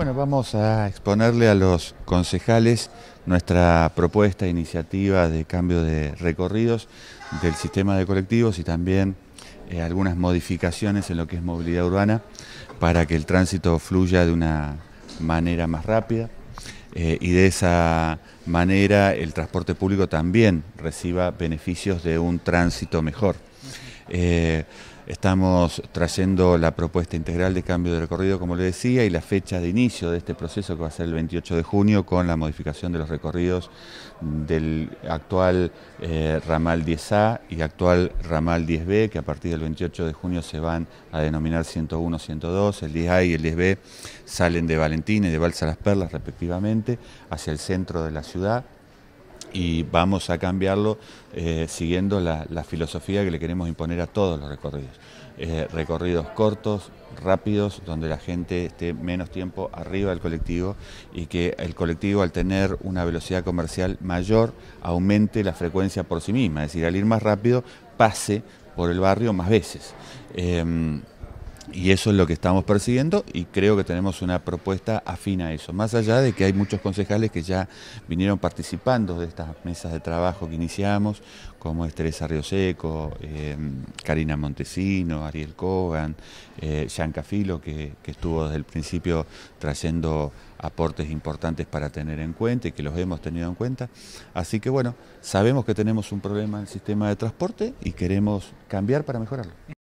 Bueno, vamos a exponerle a los concejales nuestra propuesta, iniciativa de cambio de recorridos del sistema de colectivos y también eh, algunas modificaciones en lo que es movilidad urbana para que el tránsito fluya de una manera más rápida eh, y de esa manera el transporte público también reciba beneficios de un tránsito mejor. Eh, estamos trayendo la propuesta integral de cambio de recorrido, como le decía, y la fecha de inicio de este proceso que va a ser el 28 de junio con la modificación de los recorridos del actual eh, ramal 10A y actual ramal 10B, que a partir del 28 de junio se van a denominar 101, 102, el 10A y el 10B salen de Valentín y de Balsa Las Perlas respectivamente hacia el centro de la ciudad y vamos a cambiarlo eh, siguiendo la, filosofía que le queremos imponer a todos los recorridos. Eh, recorridos cortos, rápidos, donde la gente esté menos tiempo arriba del colectivo y que el colectivo al tener una velocidad comercial mayor aumente la frecuencia por sí misma, es decir, al ir más rápido pase por el barrio más veces. Em, y eso es lo que estamos persiguiendo y creo que tenemos una propuesta afín a eso. Más allá de que hay muchos concejales que ya vinieron participando de estas mesas de trabajo que iniciamos, como es Teresa Rioseco, em, Karina Montesino, Ariel Cogan, eh, Jean Cafilo, que estuvo desde el principio trayendo aportes importantes para tener en cuenta y que los hemos tenido en cuenta. Así que bueno, sabemos que tenemos un problema en el sistema de transporte y queremos cambiar para mejorarlo.